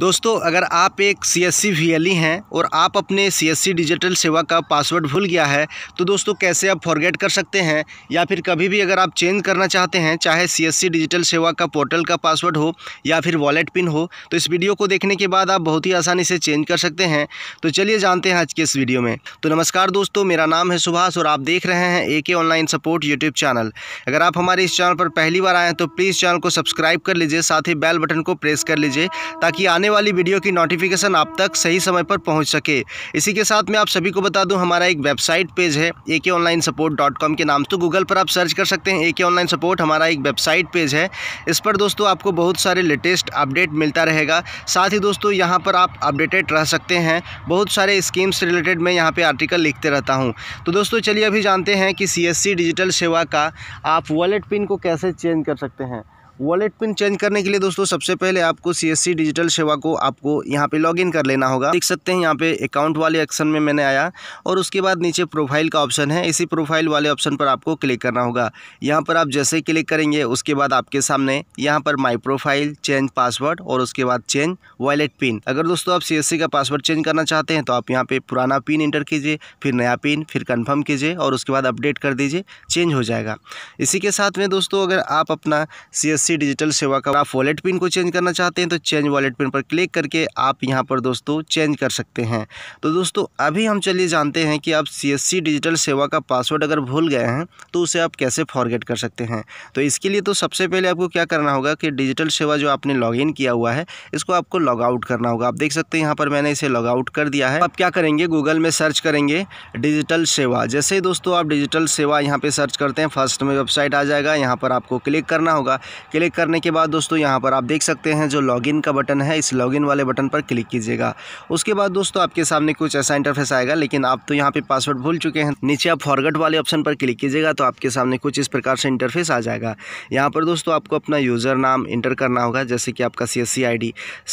दोस्तों अगर आप एक सी एस सी हैं और आप अपने सी एस सी डिजिटल सेवा का पासवर्ड भूल गया है तो दोस्तों कैसे आप फॉरगेट कर सकते हैं या फिर कभी भी अगर आप चेंज करना चाहते हैं चाहे सी एस सी डिजिटल सेवा का पोर्टल का पासवर्ड हो या फिर वॉलेट पिन हो तो इस वीडियो को देखने के बाद आप बहुत ही आसानी से चेंज कर सकते हैं तो चलिए जानते हैं आज के इस वीडियो में तो नमस्कार दोस्तों मेरा नाम है सुभाष और आप देख रहे हैं ए के ऑनलाइन सपोर्ट यूट्यूब चैनल अगर आप हमारे इस चैनल पर पहली बार आएँ तो प्लीज़ चैनल को सब्सक्राइब कर लीजिए साथ ही बैल बटन को प्रेस कर लीजिए ताकि आने आने वाली वीडियो की नोटिफिकेशन आप तक सही समय पर पहुंच सके इसी के साथ मैं आप सभी को बता दूं हमारा एक वेबसाइट पेज है ए के ऑनलाइन सपोर्ट डॉट कॉम के नाम तो गूगल पर आप सर्च कर सकते हैं ए के ऑनलाइन सपोर्ट हमारा एक वेबसाइट पेज है इस पर दोस्तों आपको बहुत सारे लेटेस्ट अपडेट मिलता रहेगा साथ ही दोस्तों यहाँ पर आप अपडेटेड रह सकते हैं बहुत सारे स्कीम्स रिलेटेड मैं यहाँ पर आर्टिकल लिखते रहता हूँ तो दोस्तों चलिए अभी जानते हैं कि सी डिजिटल सेवा का आप वॉलेट पिन को कैसे चेंज कर सकते हैं वॉलेट पिन चेंज करने के लिए दोस्तों सबसे पहले आपको सी डिजिटल सेवा को आपको यहाँ पे लॉगिन कर लेना होगा देख सकते हैं यहाँ पे अकाउंट वाले एक्शन में मैंने आया और उसके बाद नीचे प्रोफाइल का ऑप्शन है इसी प्रोफाइल वाले ऑप्शन पर आपको क्लिक करना होगा यहाँ पर आप जैसे ही क्लिक करेंगे उसके बाद आपके सामने यहाँ पर माई प्रोफाइल चेंज पासवर्ड और उसके बाद चेंज वॉलेट पिन अगर दोस्तों आप सी का पासवर्ड चेंज करना चाहते हैं तो आप यहाँ पर पुराना पिन इंटर कीजिए फिर नया पिन फिर कन्फर्म कीजिए और उसके बाद अपडेट कर दीजिए चेंज हो जाएगा इसी के साथ में दोस्तों अगर आप अपना सी सी डिजिटल सेवा का आप वॉलेट पिन को चेंज करना चाहते हैं तो चेंज वॉलेट पिन पर क्लिक करके आप यहाँ पर दोस्तों चेंज कर सकते हैं तो दोस्तों अभी हम चलिए जानते हैं कि आप सी डिजिटल सेवा का पासवर्ड अगर भूल गए हैं तो उसे आप कैसे फॉरगेट कर सकते हैं तो इसके लिए तो सबसे पहले आपको क्या करना होगा कि डिजिटल सेवा जो आपने लॉग किया हुआ है इसको आपको लॉगआउट करना होगा आप देख सकते हैं यहाँ पर मैंने इसे लॉगआउट कर दिया है आप क्या करेंगे गूगल में सर्च करेंगे डिजिटल सेवा जैसे ही दोस्तों आप डिजिटल सेवा यहाँ पर सर्च करते हैं फर्स्ट में वेबसाइट आ जाएगा यहाँ पर आपको क्लिक करना होगा क्लिक करने के बाद दोस्तों यहाँ पर आप देख सकते हैं जो लॉगिन का बटन है इस लॉगिन वाले बटन पर क्लिक कीजिएगा उसके बाद दोस्तों आपके सामने कुछ ऐसा इंटरफेस आएगा लेकिन आप तो यहाँ पर पासवर्ड भूल चुके हैं नीचे आप फॉरगट वाले ऑप्शन पर क्लिक कीजिएगा तो आपके सामने कुछ इस प्रकार से इंटरफेस आ जाएगा यहाँ पर दोस्तों आपको अपना यूज़र नाम इंटर करना होगा जैसे कि आपका सी एस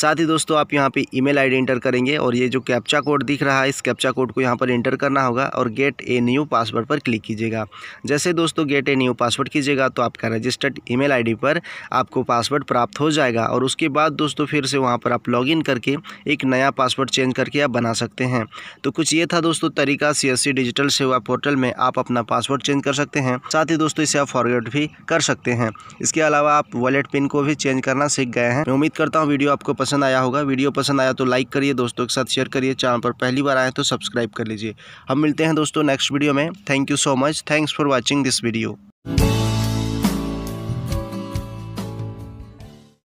साथ ही दोस्तों आप यहाँ पर ई मेल इंटर करेंगे और ये जो कैप्चा कोड दिख रहा है इस कैप्चा कोड को यहाँ पर इंटर करना होगा और गेट ए न्यू पासवर्ड पर क्लिक कीजिएगा जैसे दोस्तों गेट ए न्यू पासवर्ड कीजिएगा तो आपका रजिस्टर्ड आई डी पर आपको पासवर्ड प्राप्त हो जाएगा और उसके बाद दोस्तों फिर से वहाँ पर आप लॉगिन करके एक नया पासवर्ड चेंज करके आप बना सकते हैं तो कुछ ये था दोस्तों तरीका सी डिजिटल सेवा पोर्टल में आप अपना पासवर्ड चेंज कर सकते हैं साथ ही दोस्तों इसे आप फॉरवर्ड भी कर सकते हैं इसके अलावा आप वॉलेट पिन को भी चेंज करना सीख गए हैं मैं उम्मीद करता हूँ वीडियो आपको पसंद आया होगा वीडियो पसंद आया तो लाइक करिए दोस्तों के साथ शेयर करिए चैनल पर पहली बार आए तो सब्सक्राइब कर लीजिए हम मिलते हैं दोस्तों नेक्स्ट वीडियो में thank you so much thanks for watching this video